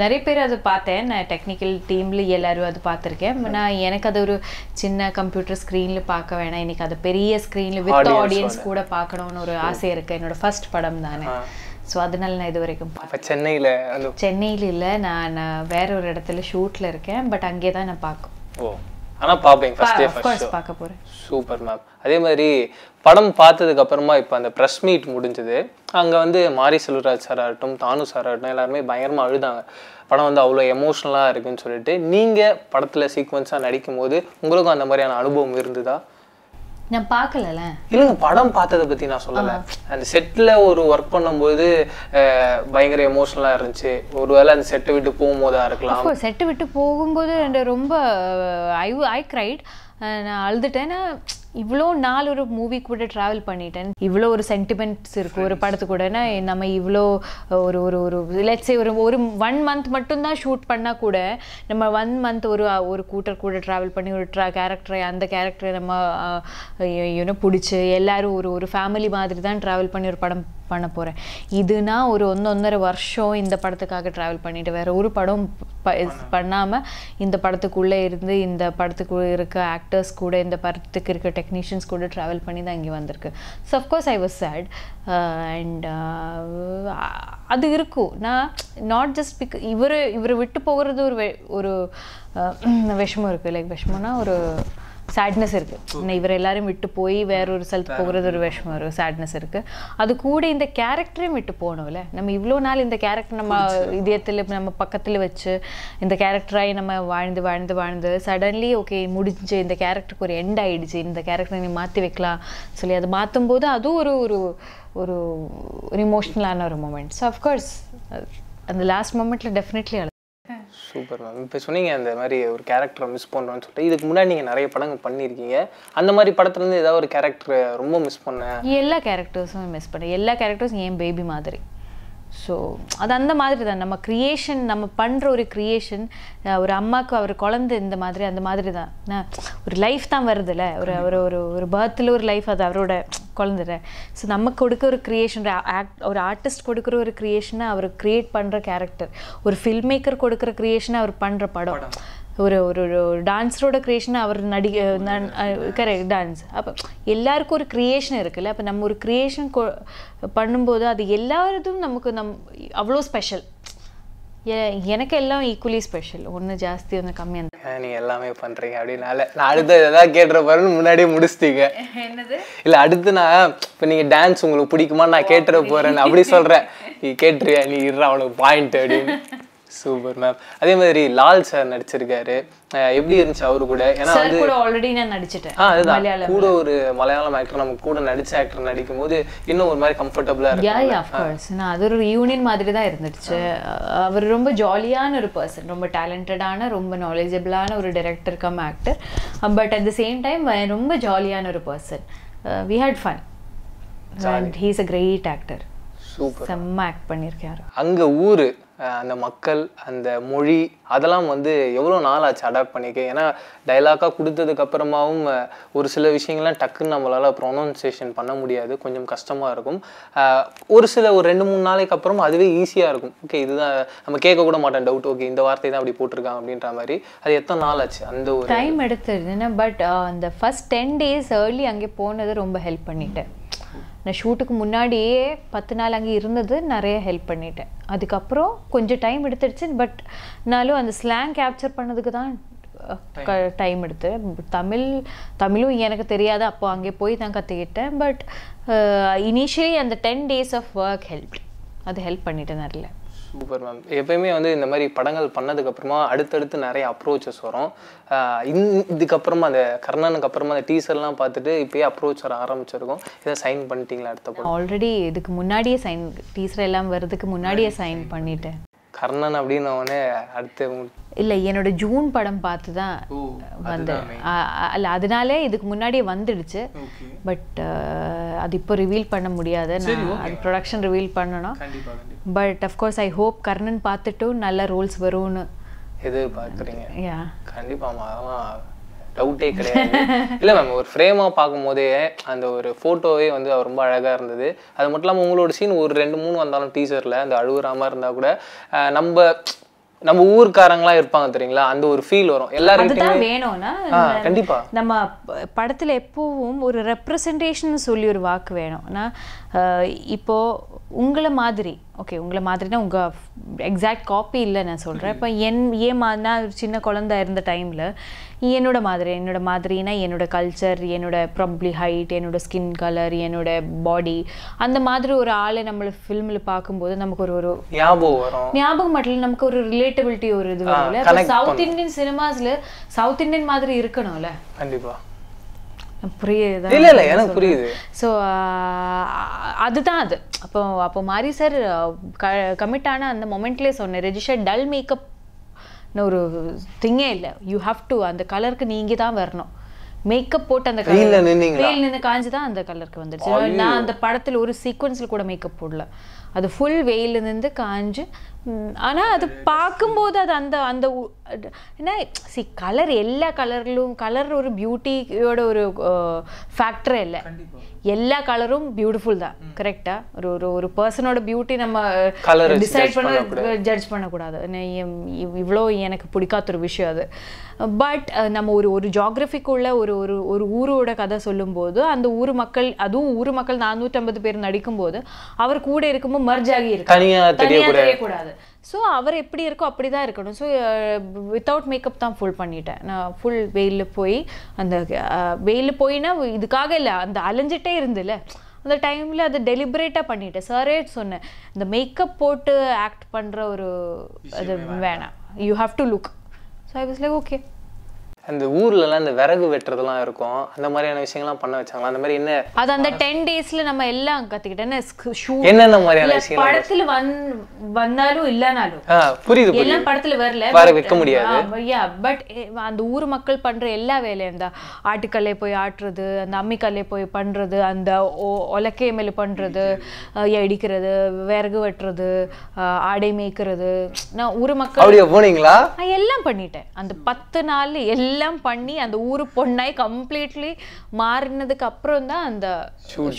நிறைய பேர் அதை பார்த்தேன் நான் டெக்னிக்கல் டீமில் எல்லோரும் அது பார்த்துருக்கேன் நான் எனக்கு அது ஒரு சின்ன கம்ப்யூட்டர் ஸ்க்ரீனில் பார்க்க வேணாம் இன்னைக்கு அது பெரிய ஸ்க்ரீனில் வித் ஆடியன்ஸ் கூட பார்க்கணும்னு ஒரு ஆசை இருக்குது என்னோடய ஃபர்ஸ்ட் படம் தானே ஸோ அதனால நான் இது வரைக்கும் பார்த்தேன் சென்னையில் சென்னையில் இல்லை நான் வேற ஒரு இடத்துல ஷூட்டில் இருக்கேன் பட் அங்கே தான் நான் பார்க்கும் ஓ ஆனால் பார்ப்பேன் ஃபர்ஸ்ட் டே ஃபர்ஸ்ட் ஷோ பார்க்க போகிறேன் சூப்பர் மேம் அதே மாதிரி படம் பார்த்ததுக்கு அப்புறமா இப்போ அந்த ப்ரெஸ் மீட் முடிஞ்சது அங்கே வந்து மாரி செல்வராஜ் சார் ஆகட்டும் தானு சார் ஆகட்டும் எல்லாருமே பயங்கரமாக அழுதாங்க படம் வந்து அவ்வளோ எமோஷ்னலாக இருக்குன்னு சொல்லிட்டு நீங்கள் படத்தில் சீக்வன்ஸாக நடிக்கும் போது உங்களுக்கும் அந்த மாதிரியான அனுபவம் இருந்ததா நான் பார்க்கல இல்லைங்க படம் பார்த்ததை பத்தி நான் சொல்லலை அந்த செட்ல ஒரு ஒர்க் பண்ணும்போது பயங்கர எமோஷனலாக இருந்துச்சு ஒருவேளை அந்த செட்டை விட்டு போகும்போதா இருக்கலாம் செட்டை விட்டு போகும்போது ரொம்ப ஐ ஐ கிரைட் நான் அழுதுட்டேன் இவ்வளோ நாள் ஒரு மூவி கூட ட்ராவல் பண்ணிட்டேன் இவ்வளோ ஒரு சென்டிமெண்ட்ஸ் இருக்குது ஒரு படத்து கூடனா நம்ம இவ்வளோ ஒரு ஒரு ஒரு லெட்ஸே ஒரு ஒரு ஒன் மந்த் மட்டும்தான் ஷூட் பண்ணால் கூட நம்ம ஒன் மந்த் ஒரு ஒரு கூட்டர் கூட ட்ராவல் பண்ணி ஒரு ட்ரா கேரக்டரை அந்த கேரக்டரை நம்ம யூனோ பிடிச்சி எல்லோரும் ஒரு ஒரு ஃபேமிலி மாதிரி தான் ட்ராவல் பண்ணி ஒரு படம் பண்ண போகிறேன் இதுனா ஒரு ஒன்று ஒன்றரை வருஷம் இந்த படத்துக்காக ட்ராவல் பண்ணிட்டு வேறு ஒரு படம் பண்ணாமல் இந்த படத்துக்குள்ளே இருந்து இந்த படத்துக்கு இருக்க ஆக்டர்ஸ் கூட இந்த படத்துக்கு இருக்க டெக்னீஷியன்ஸ் கூட ட்ராவல் பண்ணி தான் இங்கே வந்திருக்கு so of course I was sad and அது இருக்கும் நான் நாட் ஜஸ்ட் பிக் இவர் இவர் விட்டு போகிறது ஒரு ஒரு uh, விஷமம் இருக்குது லைக் விஷமம்னா ஒரு சேட்னஸ் இருக்குது mm. இவர் எல்லாரும் விட்டு போய் வேற ஒரு ஸ்தலத்துக்கு போகிறது ஒரு விஷயம் ஒரு சேட்னஸ் இருக்குது அது கூட இந்த கேரக்டரையும் விட்டு போகணும்ல நம்ம இவ்வளோ நாள் இந்த கேரக்டர் நம்ம இதயத்தில் நம்ம பக்கத்தில் வச்சு இந்த கேரக்டராகி நம்ம வாழ்ந்து வாழ்ந்து வாழ்ந்து சடன்லி ஓகே முடிஞ்சு இந்த கேரக்டருக்கு ஒரு எண்ட் ஆகிடுச்சு இந்த கேரக்டரை நீ மாற்றி வைக்கலாம் சொல்லி அதை மாற்றும் போது அதுவும் ஒரு ஒரு ஒரு இமோஷ்னலான ஒரு மூமெண்ட் ஸோ அஃப்கோர்ஸ் அந்த லாஸ்ட் மூமெண்ட்டில் டெஃபினெட்லி சூப்பர் மேம் இப்போ சொன்னீங்க அந்த மாதிரி ஒரு கேரக்டரை மிஸ் பண்ணுறோன்னு சொல்லிட்டு இதுக்கு முன்னாடி நீங்கள் நிறைய படங்கள் பண்ணியிருக்கீங்க அந்த மாதிரி படத்துலேருந்து ஏதாவது ஒரு கேரக்டர் ரொம்ப மிஸ் பண்ணேன் எல்லா கேரக்டர்ஸும் மிஸ் பண்ணேன் எல்லா கேரக்டர்ஸும் என் பேபி மாதிரி ஸோ அது அந்த மாதிரி தான் நம்ம க்ரியேஷன் நம்ம பண்ணுற ஒரு க்ரியேஷன் ஒரு அம்மாவுக்கு அவர் குழந்தை இந்த மாதிரி அந்த மாதிரி தான் ஒரு லைஃப் தான் வருதுல்ல ஒரு ஒரு ஒரு பர்த்தில் ஒரு லைஃப் அது அவரோட குழந்தை ஸோ நம்ம கொடுக்க ஒரு க்ரியேஷன் ஒரு ஆர்டிஸ்ட் கொடுக்குற ஒரு க்ரியேஷனை அவர் க்ரியேட் பண்ணுற கேரக்டர் ஒரு ஃபில்ம் மேக்கர் கொடுக்குற க்ரியேஷனை அவர் பண்ணுற படம் ஒரு ஒரு டான்ஸரோட கிரியேஷன் அவர் நடி கரெக்ட் டான்ஸ் அப்போ எல்லாருக்கும் ஒரு க்ரியேஷன் இருக்குல்ல அப்போ நம்ம ஒரு க்ரியேஷன் பண்ணும்போது அது எல்லாரதும் நமக்கு நம் அவ்வளோ ஸ்பெஷல் எனக்கு எல்லாம் ஈக்குவலி ஸ்பெஷல் ஒன்று ஜாஸ்தி ஒன்று கம்மியாக அந்த நீ எல்லாமே பண்ணுறீங்க அப்படின்னால நான் அடுத்து எதாவது கேட்டுற பாருன்னு முன்னாடியே முடிச்சிட்டீங்க என்னது இல்லை அடுத்து நான் இப்போ நீங்கள் டான்ஸ் உங்களுக்கு பிடிக்குமா நான் கேட்டுற போகிறேன்னு அப்படி சொல்கிறேன் நீ கேட்டுருவியா நீ இருற அவனுக்கு பாயிண்ட் அப்படின்னு சூப்பர் மேம் அதே மாதிரி லால் சார் நடிச்சிருக்காரு எப்படி இருந்துச்சு அவரு கூட ஏன்னா வந்து கூட ஆல்ரெடி நான் நடிச்சிட்டேன் கூட ஒரு மலையாளம் ஆக்டர் நம்ம கூட நடிச்ச ஆக்டர் நடிக்கும் போது இன்னும் ஒரு மாதிரி கம்ஃபர்டபுளா இருக்கு யா யா ஆஃப் கோர்ஸ் நான் அது ஒரு யூனியன் மாதிரி தான் இருந்துச்சு அவர் ரொம்ப ஜாலியான ஒரு பர்சன் ரொம்ப டேலண்டடான ரொம்ப நாலேஜபிளான ஒரு director cum actor but at the same time ரொம்ப ஜாலியான ஒரு person we had fun and he is a great actor super செம்ம ஆக்ட் பண்ணியிருக்காரு அங்க ஊரு அந்த மக்கள் அந்த மொழி அதெல்லாம் வந்து எவ்வளோ நாள் ஆச்சு அடாப்ட் பண்ணிக்க ஏன்னா டைலாக்காக கொடுத்ததுக்கப்புறமாவும் ஒரு சில விஷயங்கள்லாம் டக்குன்னு நம்மளால் ப்ரொனன்சேஷன் பண்ண முடியாது கொஞ்சம் கஷ்டமாக இருக்கும் ஒரு சில ஒரு ரெண்டு மூணு நாளைக்கு அப்புறம் அதுவே ஈஸியாக இருக்கும் ஓகே இதுதான் நம்ம கேட்கக்கூட மாட்டேன் டவுட் ஓகே இந்த வார்த்தை தான் அப்படி போட்டிருக்காங்க அப்படின்ற மாதிரி அது எத்தனை நாள் ஆச்சு அந்த ஒரு டைம் எடுத்துருதுன்னா பட் அந்த ஃபஸ்ட் டென் டேஸ் ஏர்லி அங்கே போனது ரொம்ப ஹெல்ப் பண்ணிட்டேன் நான் ஷூட்டுக்கு முன்னாடியே பத்து நாள் அங்கே இருந்தது நிறைய ஹெல்ப் பண்ணிட்டேன் அதுக்கப்புறம் கொஞ்சம் டைம் எடுத்துடுச்சு பட் நாலும் அந்த ஸ்லாங் கேப்சர் பண்ணதுக்கு தான் டைம் எடுத்து தமிழ் தமிழும் எனக்கு தெரியாது அப்போ அங்கே போய் தான் கற்றுக்கிட்டேன் பட் இனிஷியலி அந்த ten days of work help அது ஹெல்ப் பண்ணிட்டேன் நிறைய சூப்பர் மேம் எப்பயுமே வந்து இந்த மாதிரி படங்கள் பண்ணதுக்கப்புறமா அடுத்தடுத்து நிறைய அப்ரோச்சஸ் வரும் இந் இதுக்கப்புறமா அந்த கர்ணனுக்கு அப்புறமா அந்த டீசர்லாம் பார்த்துட்டு இப்பயே அப்ரோச் வர ஆரம்பிச்சிருக்கோம் இதை சைன் பண்ணிட்டீங்களா அடுத்த ஆல்ரெடி இதுக்கு முன்னாடியே சைன் டீசர் எல்லாம் வர்றதுக்கு முன்னாடியே சைன் பண்ணிட்டேன் கர்ணன் அப்படின்னு உடனே அடுத்து இல்லை என்னோட ஜூன் படம் பார்த்து தான் வந்து அல்ல அதனாலே இதுக்கு முன்னாடியே வந்துடுச்சு பட் அது இப்போ ரிவீல் பண்ண முடியாது நான் அது ப்ரொடக்ஷன் ரிவீல் பண்ணணும் but course I hope Karnan பார்த்துட்டும் நல்ல ரோல்ஸ் வரும்னு எதிர்பார்க்குறீங்க கண்டிப்பாக டவுட்டே கிடையாது இல்லை மேம் ஒரு ஃப்ரேமாக பார்க்கும்போதே அந்த ஒரு ஃபோட்டோவே வந்து ரொம்ப அழகாக இருந்தது அது மட்டும் இல்லாமல் உங்களோட சீன் ஒரு ரெண்டு மூணு வந்தாலும் டீச்சரில் அந்த அழுகுறாமல் இருந்தால் கூட நம்ம நம்ம ஊர்க்காரங்களாம் இருப்பாங்க தெரியுங்களா அந்த ஒரு ஃபீல் வரும் எல்லாரும் வேணும்னா கண்டிப்பா நம்ம படத்துல எப்பவும் ஒரு ரெப்ரசன்டேஷன் சொல்லி ஒரு வாக்கு வேணும்னா இப்போ உங்களை மாதிரி ஓகே உங்களை மாதிரினா உங்க எக்ஸாக்ட் காப்பி இல்லை நான் சொல்றேன் இப்போ என் ஏன் நான் ஒரு சின்ன குழந்தை இருந்த டைம்ல என்னோட மாதிரி என்னோட மாதிரினா என்னோட கல்ச்சர் என்னோட ப்ராப்ளி ஹைட் என்னோட ஸ்கின் கலர் என்னோட பாடி அந்த மாதிரி ஒரு ஆளை நம்மள ஃபிலிமில் பார்க்கும்போது நமக்கு ஒரு ஒரு ஞாபகம் ஞாபகம் மட்டும் நமக்கு ஒரு ரிலேட்டபிலிட்டி ஒரு இது வரும்ல சவுத் இந்தியன் சினிமாஸ்ல சவுத் இந்தியன் மாதிரி இருக்கணும்ல கண்டிப்பா புரியுது எனக்கு புரியுது சோ அதுதான் அது அப்போ அப்போ மாரி சார் கமிட் ஆன அந்த மொமெண்ட்லேயே சொன்னேன் ரெஜிஷர் டல் மேக்கப் ஒரு திங்கே இல்லை யூ ஹாவ் டு அந்த கலருக்கு நீங்கள் தான் வரணும் மேக்கப் போட்டு அந்த கலர் நின்று காஞ்சி தான் அந்த கலருக்கு வந்துடுச்சு நான் அந்த படத்தில் ஒரு சீக்வன்ஸில் கூட மேக்கப் போடல அது ஃபுல் வெயில் நின்று காஞ்சு ஆனால் அது பார்க்கும்போது அது அந்த அந்த என்ன சி கலர் எல்லா கலர்லும் கலர் ஒரு பியூட்டியோட ஒரு ஃபேக்டரே இல்லை எல்லா கலரும் பியூட்டிஃபுல் தான் கரெக்டாக ஒரு ஒரு ஒரு பர்சனோட பியூட்டி நம்ம டிசைட் பண்ண ஜட்ஜ் பண்ணக்கூடாது இவ்வளோ எனக்கு பிடிக்காத ஒரு விஷயம் அது பட் நம்ம ஒரு ஒரு ஜாகிரபிக்குள்ள ஒரு ஒரு ஒரு ஊரோட கதை சொல்லும்போது அந்த ஊர் மக்கள் அதுவும் ஊர் மக்கள் நானூற்றம்பது பேர் நடிக்கும்போது அவர் கூட இருக்கும்போது மர்ஜாகி இருக்கு தனியாக தெரியக்கூடாது ஸோ அவர் எப்படி இருக்கோ அப்படி uh, தான் இருக்கணும் ஸோ வித்தவுட் மேக்கப் தான் ஃபுல் பண்ணிட்டேன் நான் ஃபுல் வெயிலில் போய் அந்த uh, வெயிலில் போயின்னா இதுக்காக இல்லை அந்த அலைஞ்சிட்டே இருந்துல அந்த டைமில் அதை டெலிபரேட்டாக பண்ணிட்டேன் சாரே சொன்னேன் இந்த மேக்கப் போட்டு ஆக்ட் பண்ணுற ஒரு அது வேணாம் you have to look so I was like okay அந்த ஊர்லலாம் இந்த விறகு வெட்டுறதுலாம் இருக்கும் அந்த மாதிரியான விஷயங்கள்லாம் பண்ண வச்சாங்களா அந்த மாதிரி என்ன அது அந்த டென் டேஸ்ல நம்ம எல்லாம் கத்துக்கிட்டேன் என்னென்ன மாதிரியான விஷயம் படத்துல வந் வந்தாலும் இல்லைனாலும் புரியுது எல்லாம் படத்துல வரல வர வைக்க முடியாது பட் அந்த ஊர் மக்கள் பண்ற எல்லா வேலையும் இந்த ஆட்டுக்கல்லை போய் ஆட்டுறது அந்த அம்மிக்கல்லை போய் பண்றது அந்த ஒலக்கை மேல பண்றது இடிக்கிறது விறகு வெட்டுறது ஆடை மேய்க்கிறது நான் ஊர் மக்கள் எல்லாம் பண்ணிட்டேன் அந்த பத்து நாள் எல்லாம் எல்லாம் பண்ணி அந்த ஊரு பொண்ணாய் கம்ப்ளீட்லி மாறினதுக்கு அப்புறம் தான் அந்த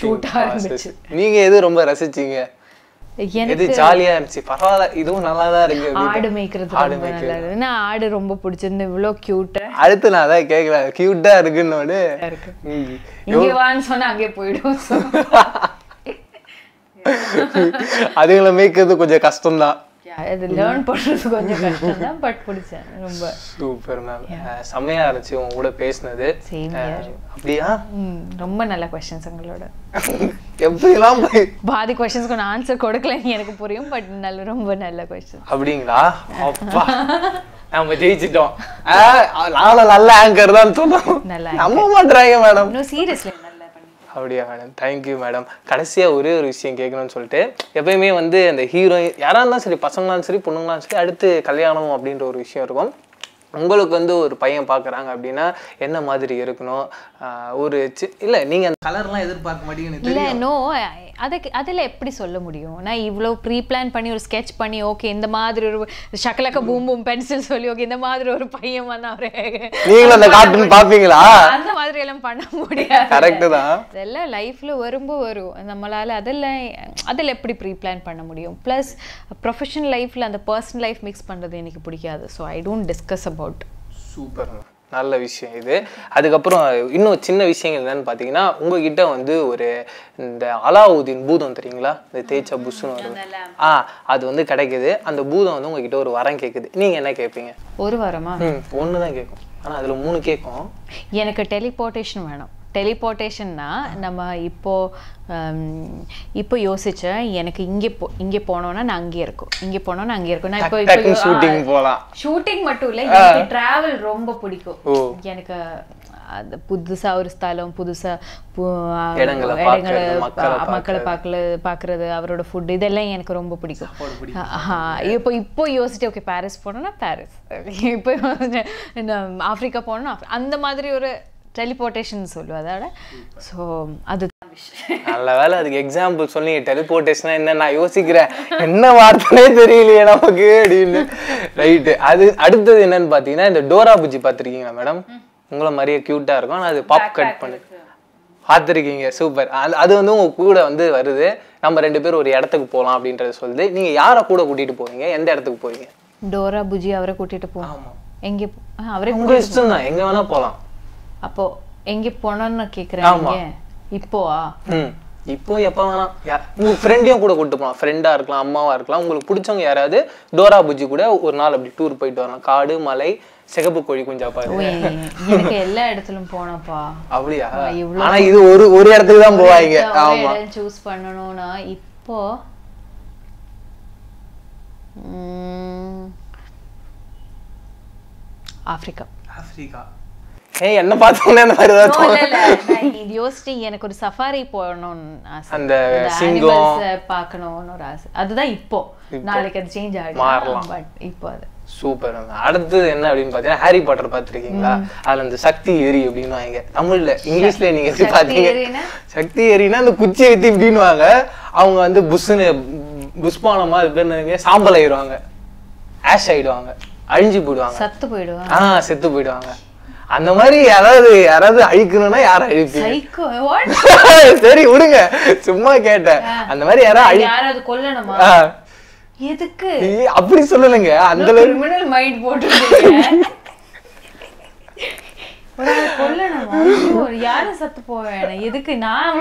ஷூட் ஆரம்பிச்சு நீங்க எது ரொம்ப ரசிச்சீங்க எனக்கு ஜாலியா இருந்துச்சு பரவாயில்ல இதுவும் நல்லா தான் இருக்கு ஆடு மேய்க்கிறது ஆடு மேய்க்கிறது நான் ஆடு ரொம்ப பிடிச்சிருந்து இவ்வளோ கியூட்டா அடுத்து நான் அதான் கேட்கல கியூட்டா இருக்குன்னு இங்கே வான்னு சொன்னா அங்கே போயிடும் அதுங்களை மேய்க்கிறது கொஞ்சம் கஷ்டம்தான் அது லேர்ன் பண்ணுறது கொஞ்சம் கஷ்டம் தான் பட் பிடிச்சேன் ரொம்ப சூப்பர் மேம் செம்மையா இருந்துச்சு உங்க கூட பேசினது அப்படியா ரொம்ப நல்ல கொஷின்ஸ் உங்களோட எப்படிலாம் பாதி கொஷின்ஸ்க்கு நான் ஆன்சர் கொடுக்கலன்னு எனக்கு புரியும் பட் நல்ல ரொம்ப நல்ல கொஷின் அப்படிங்களா அப்பா நம்ம ஜெயிச்சிட்டோம் நானும் நல்ல ஆங்கர் தான் தோணும் சொன்னோம் நம்ப மாட்டாங்க மேடம் சீரியஸ்லி அப்படியா மேடம் தேங்க்யூ மேடம் கடைசியாக ஒரே ஒரு விஷயம் கேட்கணும்னு சொல்லிட்டு எப்பயுமே வந்து அந்த ஹீரோயின் யாராக இருந்தாலும் சரி பசங்களாலும் சரி பொண்ணுங்களாலும் சரி அடுத்து கல்யாணம் அப்படின்ற ஒரு விஷயம் இருக்கும் உங்களுக்கு வந்து ஒரு பையன் பார்க்குறாங்க அப்படின்னா என்ன மாதிரி இருக்கணும் ஒரு சி இல்லை நீங்கள் அந்த கலர்லாம் எதிர்பார்க்க மாட்டீங்கன்னு இல்லை நோ அதுக்கு அதில் எப்படி சொல்ல முடியும் நான் இவ்வளோ ப்ரீ பிளான் பண்ணி ஒரு ஸ்கெச் பண்ணி ஓகே இந்த மாதிரி ஒரு சக்கலக்க பூம் பூம் பென்சில் சொல்லி ஓகே இந்த மாதிரி ஒரு பையன் வந்து அவர் நீங்களும் அந்த கார்ட்டூன் பார்ப்பீங்களா அந்த மாதிரி எல்லாம் பண்ண முடியாது கரெக்ட் தான் இதெல்லாம் லைஃப்பில் வரும்போது வரும் நம்மளால் அதெல்லாம் அதில் எப்படி ப்ரீ பிளான் பண்ண முடியும் ப்ளஸ் ப்ரொஃபஷனல் லைஃப்பில் அந்த பர்சனல் லைஃப் மிக்ஸ் பண்ணுறது எனக்கு பிடிக்காது so I don't discuss up about super நல்ல விஷயம் இது அதுக்கப்புறம் இன்னும் சின்ன விஷயங்கள் என்னன்னு பார்த்தீங்கன்னா உங்ககிட்ட வந்து ஒரு இந்த அலாவுதீன் பூதம் தெரியுங்களா இந்த தேய்ச்சா புஷ்ஷுன்னு வருது ஆ அது வந்து கிடைக்குது அந்த பூதம் வந்து உங்ககிட்ட ஒரு வரம் கேட்குது நீங்கள் என்ன கேட்பீங்க ஒரு வரமா ம் ஒன்று தான் கேட்கும் ஆனால் அதில் மூணு கேட்கும் எனக்கு டெலிபோர்ட்டேஷன் வேணும் டெலிபோர்ட்டேஷன்னா நம்ம இப்போ இப்போ யோசிச்சேன் எனக்கு இங்கே போ இங்கே போனோம்னா நான் அங்கேயே இருக்கும் இங்கே போனோம்னா அங்கேயே இருக்கும் நான் இப்போ இப்போ ஷூட்டிங் போகலாம் ஷூட்டிங் மட்டும் இல்லை எனக்கு ட்ராவல் ரொம்ப பிடிக்கும் எனக்கு அது ஒரு ஸ்தலம் புதுசா இடங்களை மக்களை பார்க்கல பாக்குறது அவரோட ஃபுட் இதெல்லாம் எனக்கு ரொம்ப பிடிக்கும் இப்போ இப்போ யோசிச்சு ஓகே பாரிஸ் போனோம்னா பாரிஸ் இப்போ ஆப்பிரிக்கா போனோம்னா அந்த மாதிரி ஒரு டெலிபோர்டேஷன் சொல்லுவேன் அதோட ஸோ அது நல்ல வேலை அதுக்கு எக்ஸாம்பிள் சொல்லி டெலிபோர்டேஷனா என்ன நான் யோசிக்கிறேன் என்ன வார்த்தைனே தெரியலையே நமக்கு அப்படின்னு ரைட்டு அது அடுத்தது என்னன்னு பார்த்தீங்கன்னா இந்த டோரா புஜி பார்த்துருக்கீங்களா மேடம் உங்களை மாதிரியே க்யூட்டாக இருக்கும் ஆனால் அது பாப் கட் பண்ணு பார்த்துருக்கீங்க சூப்பர் அது அது வந்து உங்கள் கூட வந்து வருது நம்ம ரெண்டு பேரும் ஒரு இடத்துக்கு போகலாம் அப்படின்றத சொல்லுது நீங்கள் யாரை கூட கூட்டிகிட்டு போவீங்க எந்த இடத்துக்கு போவீங்க டோரா புஜி அவரை கூட்டிகிட்டு போகலாம் எங்கே அவரே உங்கள் இஷ்டம் தான் எங்கே வேணால் போகலாம் அப்போ எங்க போனோம்னு கேக்குறாங்க இப்போவா இப்போ எப்ப வேணாம் உங்க ஃப்ரெண்டையும் கூட கூட்டு போகலாம் ஃப்ரெண்டா இருக்கலாம் அம்மாவா இருக்கலாம் உங்களுக்கு பிடிச்சவங்க யாராவது டோரா புஜி கூட ஒரு நாள் அப்படி டூர் போயிட்டு வரலாம் காடு மலை சிகப்பு கோழி குஞ்சா பாருங்க எல்லா இடத்துலயும் போனப்பா அப்படியா ஆனா இது ஒரு ஒரு இடத்துக்கு தான் போவாங்க ஆமா சூஸ் பண்ணனும்னா இப்போ ஆப்பிரிக்கா ஆப்பிரிக்கா ஏய் என்ன பார்த்தோம்னே அந்த மாதிரி ஏதாவது இது யோசிச்சு எனக்கு ஒரு சஃபாரி போகணும்னு அந்த சிங்கம் பார்க்கணும்னு ஒரு ஆசை அதுதான் இப்போ நாளைக்கு அது சேஞ்ச் ஆகும் மாறலாம் பட் இப்போ அது சூப்பர் அடுத்தது என்ன அப்படின்னு பாத்தீங்கன்னா ஹாரி பாட்டர் பாத்திருக்கீங்களா அதுல அந்த சக்தி எரி அப்படின்னு வாங்க தமிழ்ல இங்கிலீஷ்ல நீங்க எப்படி பாத்தீங்க சக்தி எரினா அந்த குச்சி ஏத்தி இப்படின்வாங்க அவங்க வந்து புஷ்னு புஷ்பானமா அது பேர் சாம்பல் ஆயிடுவாங்க ஆஷ் ஆயிடுவாங்க அழிஞ்சு போயிடுவாங்க செத்து போயிடுவாங்க ஆஹ் செத்து போயிடுவாங்க அந்த மாதிரி யாராவது யாராவது அழிக்கணும்னா யார அழிப்பீங்க சரி விடுங்க சும்மா கேட்டேன் அந்த மாதிரி யாராவது யாராவது கொல்லணுமா எதுக்கு அப்படி சொல்லலங்க அந்த கிரிமினல் மைண்ட் போட்டு யாரும் எதுக்கு நான்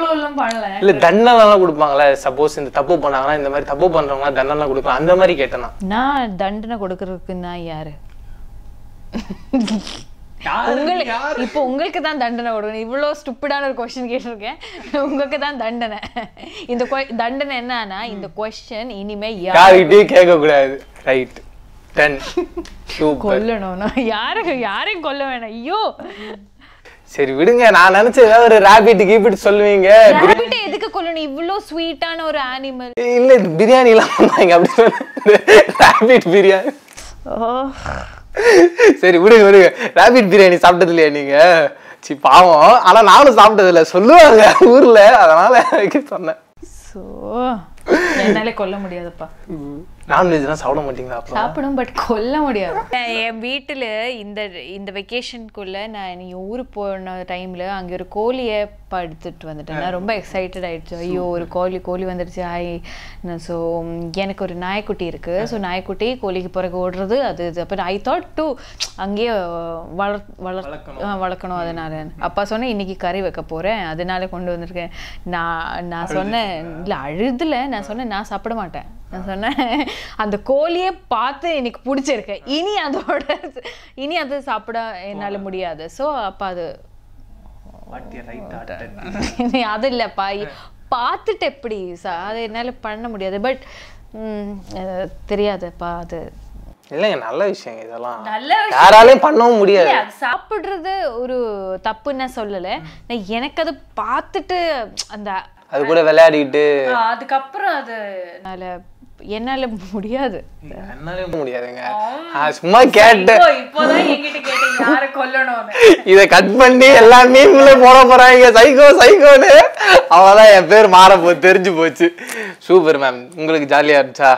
இல்ல தண்டனைலாம் கொடுப்பாங்களே சப்போஸ் இந்த தப்பு பண்ணாங்கன்னா இந்த மாதிரி தப்பு பண்றவங்க தண்டனை கொடுக்கலாம் அந்த மாதிரி கேட்டனா நான் தண்டனை கொடுக்கறதுக்கு நான் யாரு இப்போ உங்களுக்கு தான் தண்டனை விடுவேன் இவ்வளோ ஸ்டூப்பிடான ஒரு கொஸ்டின் கேட்டிருக்கேன் உங்களுக்கு தான் தண்டனை இந்த தண்டனை என்னன்னா இந்த கொஸ்டின் இனிமே யாருக்கிட்டே கூடாது ரைட் கொல்லணும்னா யாரையும் கொல்ல வேணாம் ஐயோ சரி விடுங்க நான் ஒரு ராபிட் சொல்லுவீங்க எதுக்கு கொல்லணும் ஸ்வீட்டான ஒரு அனிமல் இல்ல பிரியாணி எல்லாம் அப்படி சரி விடுங்க விடுங்க ரேபிட் பிரியாணி சாப்பிட்டது இல்லையா நீங்க சி பாவம் ஆனா நானும் சாப்பிட்டது இல்லை சொல்லுவாங்க ஊர்ல அதனால சொன்னேன் சோ என்னாலே கொல்ல முடியாதுப்பா நான்வெஜ்லாம் சாப்பிட மாட்டீங்களா சாப்பிடும் பட் கொல்ல முடியாது என் வீட்டில் இந்த இந்த வெக்கேஷனுக்குள்ளே நான் நீ ஊருக்கு போன டைமில் அங்கே ஒரு கோழியை படுத்துட்டு வந்துட்டேன் நான் ரொம்ப எக்ஸைட்டட் ஆகிடுச்சு ஐயோ ஒரு கோழி கோழி வந்துடுச்சு ஆய் நான் ஸோ எனக்கு ஒரு நாய்க்குட்டி இருக்குது ஸோ நாய்க்குட்டி கோழிக்கு பிறகு ஓடுறது அது இது அப்புறம் ஐ தாட் டூ அங்கேயே வளர் வளர் வளர்க்கணும் அதனால அப்பா சொன்னேன் இன்னைக்கு கறி வைக்க போகிறேன் அதனால கொண்டு வந்திருக்கேன் நான் நான் சொன்னேன் இல்லை அழுதில் நான் சொன்னேன் நான் சாப்பிட மாட்டேன் நான் சொன்னேன் அந்த கோழியை பார்த்து எனக்கு பிடிச்சிருக்கு இனி அதோட இனி அது சாப்பிட என்னால் முடியாது ஸோ அப்போ அது அது இல்லைப்பா பார்த்துட்டு எப்படி அது என்னால் பண்ண முடியாது பட் தெரியாதுப்பா அது இல்லைங்க நல்ல விஷயம் இதெல்லாம் யாராலையும் பண்ணவும் முடியாது சாப்பிடுறது ஒரு தப்புன்னு சொல்லலை நான் எனக்கு அது பார்த்துட்டு அந்த அது கூட விளையாடிட்டு அதுக்கப்புறம் அது என்னால முடியாது என்னால முடியாதுங்க சும்மா கேட்டு இத கட் பண்ணி எல்லா மீம்லயும் போட போறாங்க சைகோ சைகோனு அவதான் என் பேர் மாற போ தெரிஞ்சு போச்சு சூப்பர் மேம் உங்களுக்கு ஜாலியா இருந்துச்சா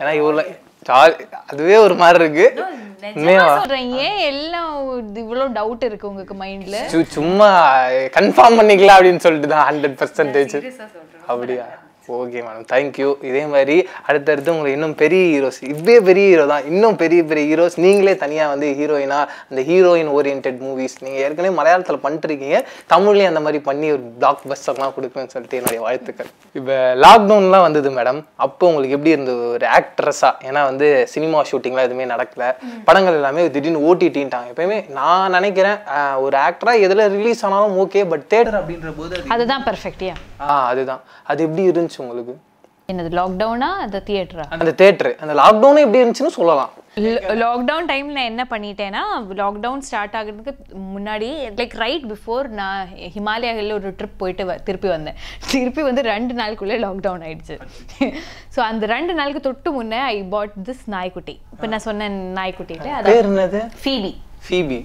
ஏன்னா இவ்வளோ ஜாலி அதுவே ஒரு மாதிரி இருக்கு ஏன் எல்லாம் இவ்வளோ டவுட் இருக்கு உங்களுக்கு மைண்ட்ல சும்மா கன்ஃபார்ம் பண்ணிக்கலாம் அப்படின்னு சொல்லிட்டு தான் ஹண்ட்ரட் பர்சன்டேஜ் அப்படியா ஓகே மேடம் தேங்க்யூ இதே மாதிரி அடுத்தடுத்து உங்களுக்கு இன்னும் பெரிய ஹீரோஸ் இவ்வே பெரிய ஹீரோ தான் இன்னும் பெரிய பெரிய ஹீரோஸ் நீங்களே தனியாக வந்து ஹீரோயினாக அந்த ஹீரோயின் ஓரியன்ட் மூவிஸ் நீங்கள் ஏற்கனவே மலையாளத்தில் பண்ணிட்டுருக்கீங்க தமிழ்லேயும் அந்த மாதிரி பண்ணி ஒரு பிளாக் பஸ்டர்லாம் கொடுக்குன்னு சொல்லிட்டு என்னுடைய வாழ்த்துக்கள் இப்போ லாக்டவுன்லாம் வந்தது மேடம் அப்போ உங்களுக்கு எப்படி இருந்தது ஒரு ஆக்ட்ரஸாக ஏன்னா வந்து சினிமா ஷூட்டிங்லாம் எதுவுமே நடக்கல படங்கள் எல்லாமே திடீர்னு ஓட்டிட்டாங்க எப்பயுமே நான் நினைக்கிறேன் ஒரு ஆக்டராக எதில் ரிலீஸ் ஆனாலும் ஓகே பட் தேட்டர் அப்படின்ற போது அதுதான் பெர்ஃபெக்டியா ஆ அதுதான் அது எப்படி இருந்துச்சு இருந்துச்சு உங்களுக்கு என்னது லாக்டவுனா அந்த தியேட்டரா அந்த தியேட்டர் அந்த லாக்டவுன் எப்படி இருந்துச்சுன்னு சொல்லலாம் லாக்டவுன் டைமில் என்ன பண்ணிட்டேன்னா லாக்டவுன் ஸ்டார்ட் ஆகிறதுக்கு முன்னாடி லைக் ரைட் பிஃபோர் நான் ஹிமாலயா ஹில்ல ஒரு ட்ரிப் போயிட்டு திருப்பி வந்தேன் திருப்பி வந்து ரெண்டு நாளுக்குள்ளே லாக்டவுன் ஆயிடுச்சு ஸோ அந்த ரெண்டு நாளுக்கு தொட்டு முன்னே ஐ பாட் திஸ் நாய்க்குட்டி இப்போ நான் சொன்னேன் நாய்க்குட்டியில் அது ஃபீபி ஃபீபி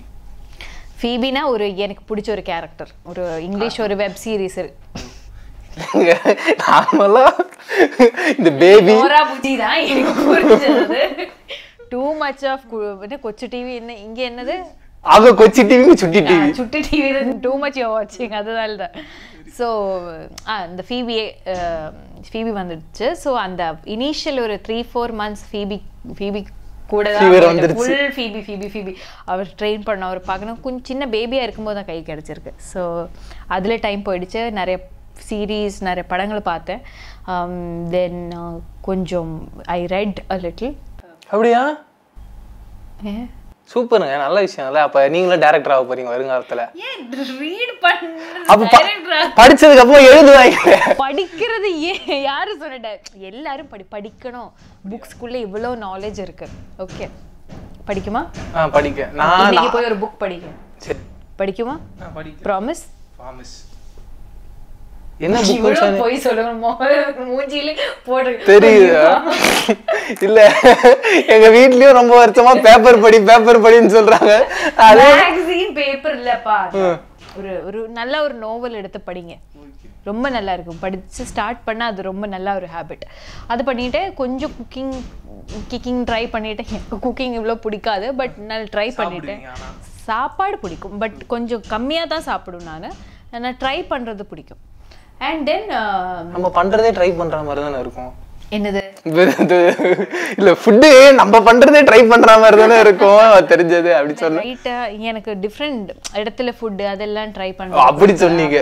ஃபீபினா ஒரு எனக்கு பிடிச்ச ஒரு கேரக்டர் ஒரு இங்கிலீஷ் ஒரு வெப் சீரீஸ் இருக்கு நார்மலா இந்த baby too much of Kochu TV என்ன இங்க என்னது அவ Kochi TV Chutti TV Chutti TV too much யோ வாட்சிங் அதனால தான் ஸோ இந்த ஃபீபி ஃபீபி வந்துடுச்சு ஸோ அந்த இனிஷியல் ஒரு three four months Phoebe Phoebe கூட ஃபுல் ஃபீபி ஃபீபி ஃபீபி அவர் ட்ரெயின் பண்ண அவர் பார்க்கணும் கொஞ்சம் சின்ன பேபியாக இருக்கும்போது தான் கை கிடச்சிருக்கு ஸோ அதில் டைம் போயிடுச்சு நிறைய சீரீஸ் நிறைய படங்களை பார்த்தேன் தென் um, uh, கொஞ்சம் ஐ ரெட் அ லிட்டில் அப்படியா சூப்பருங்க நல்ல விஷயம் இல்லை அப்ப நீங்களும் டேரக்டர் ஆக போறீங்க வருங்காலத்துல படிச்சதுக்கு அப்புறம் எழுதுவாங்க படிக்கிறது ஏன் யாரு சொன்ன எல்லாரும் படி படிக்கணும் புக்ஸ்க்குள்ள இவ்வளவு நாலேஜ் இருக்கு ஓகே படிக்குமா ஆ படிக்க நான் போய் ஒரு புக் படிக்க சரி படிக்குமா ப்ராமிஸ் ப்ராமிஸ் என்ன போய் சொல்லணுமோ மூஞ்சில போட்டு இல்ல எங்க வீட்லயும் ரொம்ப வருத்தமா பேப்பர் படி பேப்பர் படின்னு சொல்றாங்க மேகசின் பேப்பர் இல்லப்பா ஒரு ஒரு நல்ல ஒரு நோவல் எடுத்து படிங்க ரொம்ப நல்லா இருக்கும் படித்து ஸ்டார்ட் பண்ணால் அது ரொம்ப நல்ல ஒரு ஹேபிட் அது பண்ணிட்டு கொஞ்சம் குக்கிங் கிக்கிங் ட்ரை பண்ணிட்டு எனக்கு குக்கிங் இவ்வளோ பிடிக்காது பட் நான் ட்ரை பண்ணிவிட்டேன் சாப்பாடு பிடிக்கும் பட் கொஞ்சம் கம்மியாக தான் சாப்பிடும் நான் நான் ட்ரை பண்ணுறது பிடிக்கும் அண்ட் தென் uh, நம்ம பண்றதே ட்ரை பண்ற மாதிரி தானே இருக்கும் என்னது இல்ல ஃபுட்டு நம்ம பண்றதே ட்ரை பண்ற மாதிரி தானே இருக்கும் தெரிஞ்சது அப்படி சொன்னா எனக்கு டிஃப்ரெண்ட் இடத்துல ஃபுட் அதெல்லாம் ட்ரை பண்ணுவேன் அப்படி சொன்னீங்க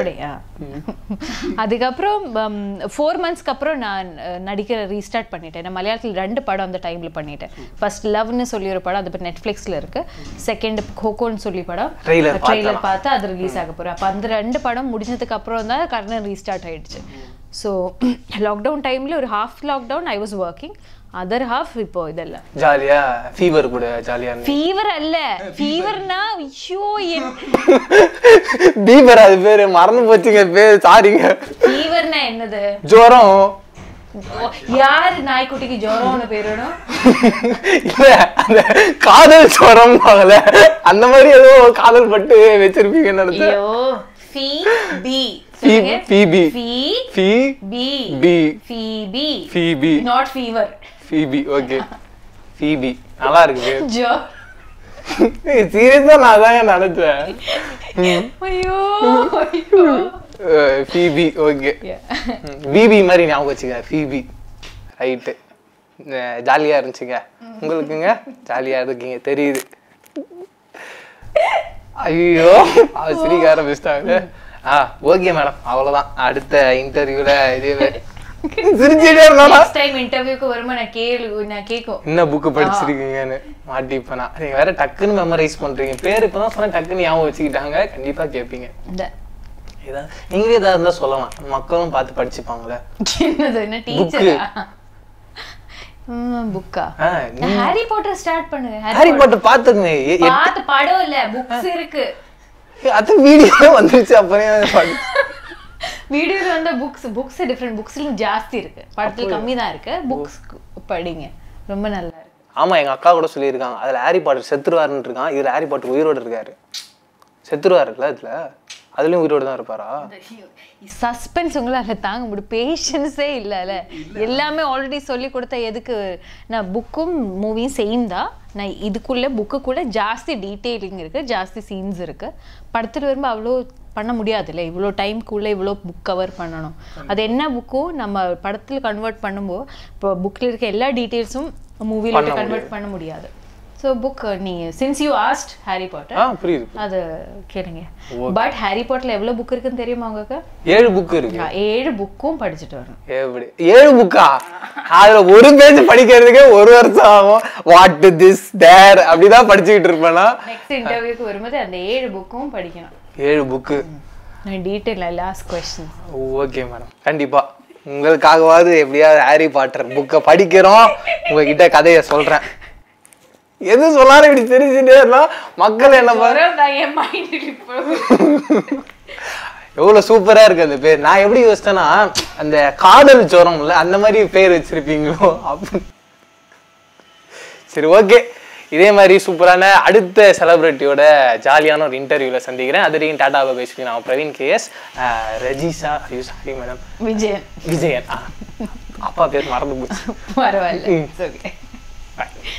அதுக்கப்புறம் ஃபோர் மந்த்ஸ்க்கு அப்புறம் நான் நடிக்கிற ரீஸ்டார்ட் பண்ணிட்டேன் நான் மலையாளத்தில் ரெண்டு படம் அந்த டைம்ல பண்ணிட்டேன் ஃபர்ஸ்ட் லவ்னு சொல்லி ஒரு படம் அது இப்போ நெட்ஃப்ளிக்ஸ்ல இருக்கு செகண்ட் கோகோன்னு சொல்லி படம் ட்ரெய்லர் பார்த்து அது ரிலீஸ் ஆக போறேன் அப்போ அந்த ரெண்டு படம் முடிஞ்சதுக்கு அப்புறம் தான் கர்ணன் ரீஸ்டார்ட் ஆயிடுச்சு ஸோ லாக்டவுன் டைமில் ஒரு half lockdown I was working other half இப்போ இதெல்லாம் ஜாலியா ஃபீவர் கூட ஜாலியா ஃபீவர் அல்ல ஃபீவர்னா ஐயோ பீவர் அது பேரு மறந்து போச்சுங்க பேர் சாரிங்க ஃபீவர்னா என்னது ஜுரம் யாரு நாய்க்குட்டிக்கு ஜுரம்னு பேரிடும் இல்ல அந்த காதல் ஜுரம் அந்த மாதிரி ஏதோ காதல் பட்டு வச்சிருப்பீங்க நடத்து ஐயோ ஃபீ பி ஃபீபி ஃபீபி பி Phoebe Phoebe not fever Phoebe okay Phoebe நல்லா இருக்கு ஜோ சீரியஸா நான் தான் நினைச்சேன் ஐயோ ஐயோ ஃபீபி ஓகே பிபி மாதிரி ஞாபகம் வச்சுக்க ஃபீபி ரைட்டு ஜாலியாக இருந்துச்சுங்க உங்களுக்குங்க ஜாலியாக இருக்கீங்க தெரியுது ஐயோ அவர் சிரிக்க ஆரம்பிச்சிட்டாங்க ஆ ஓகே மேடம் அவ்வளவுதான் அடுத்த இன்டர்வியூல இதுவே டைம் இன்டர்வியூக்கு கேளு நான் கேட்கும் படிச்சிருக்கீங்கன்னு நீங்க வேற டக்குன்னு மெமரைஸ் பண்றீங்க சொன்னா டக்குன்னு ஞாபகம் வச்சுக்கிட்டாங்க கண்டிப்பா கேட்பீங்க இருந்தா சொல்லலாம் மக்களும் பார்த்து படிச்சுப்பாங்களே ஹாரி பாட்டர் ஸ்டார்ட் பண்ணுங்க ஹாரி பாட்டர் பாத்துக்கங்க பாத்து இல்ல இருக்கு அது வீடியோ வந்துருச்சு அப்புறம் வீடியோல வந்த புக்ஸ் புக்ஸ் டிஃப்ரெண்ட் புக்ஸ்லயும் ஜாஸ்தி இருக்கு படத்துல கம்மி தான் இருக்கு புக்ஸ் படிங்க ரொம்ப நல்லா இருக்கு ஆமா எங்க அக்கா கூட சொல்லியிருக்காங்க அதுல ஹாரி பாட்டர் செத்துருவாருன்னு இருக்கான் இதுல ஹாரி பாட்டர் உயிரோட இருக்காரு செத்துருவாருல்ல இதுல அதுலயும் உயிரோட தான் இருப்பாரா சஸ்பென்ஸ் உங்களால தாங்க முடியும் பேஷன்ஸே இல்லல எல்லாமே ஆல்ரெடி சொல்லி கொடுத்தா எதுக்கு நான் புக்கும் மூவியும் சேம் தான் நான் இதுக்குள்ளே புக்குக்குள்ளே ஜாஸ்தி டீட்டெயிலிங் இருக்குது ஜாஸ்தி சீன்ஸ் இருக்குது படத்தில் வரும்போது அவ்வளோ பண்ண முடியாதுல்ல இவ்வளோ டைம்க்குள்ளே இவ்வளோ புக் கவர் பண்ணணும் அது என்ன புக்கும் நம்ம படத்தில் கன்வெர்ட் பண்ணும்போது இப்போ புக்கில் இருக்க எல்லா டீட்டெயில்ஸும் மூவியில் கன்வெர்ட் பண்ண முடியாது ஸோ புக் நீங்கள் since you asked Harry Potter ஆ புரியுது அது கேளுங்க பட் ஹாரி பாட்டர்ல எவ்வளோ புக் இருக்குன்னு தெரியுமா உங்களுக்கு ஏழு புக் இருக்கு ஏழு புக்கும் படிச்சுட்டு வரணும் எப்படி ஏழு புக்கா அதில் ஒரு பேஜ் படிக்கிறதுக்கே ஒரு வருஷம் ஆகும் வாட் திஸ் தேர் அப்படி தான் படிச்சுக்கிட்டு இருப்பேனா நெக்ஸ்ட் இன்டர்வியூக்கு வரும்போது அந்த ஏழு புக்கும் படிக்கணும் ஏழு புக்கு நான் detail last question okay madam கண்டிப்பாக உங்களுக்காகவாவது எப்படியாவது ஹாரி பாட்டர் புக்கை படிக்கிறோம் உங்ககிட்ட கதையை சொல்கிறேன் எது சொல்லாலும் இப்படி தெரிஞ்சுட்டே இருந்தா மக்கள் என்ன எவ்வளோ சூப்பராக இருக்கு அந்த பேர் நான் எப்படி யோசிச்சேன்னா அந்த காதல் ஜோரம்ல அந்த மாதிரி பேர் வச்சிருப்பீங்களோ அப்படின்னு சரி ஓகே இதே மாதிரி சூப்பரான அடுத்த செலிபிரிட்டியோட ஜாலியான ஒரு இன்டர்வியூவில் சந்திக்கிறேன் அது வரைக்கும் டாடா பை சொல்லி நான் பிரவீன் கேஎஸ் ரஜிசா ஐயோ சாரி மேடம் விஜயன் விஜயன் அப்பா பேர் மறந்து போச்சு பரவாயில்ல ஓகே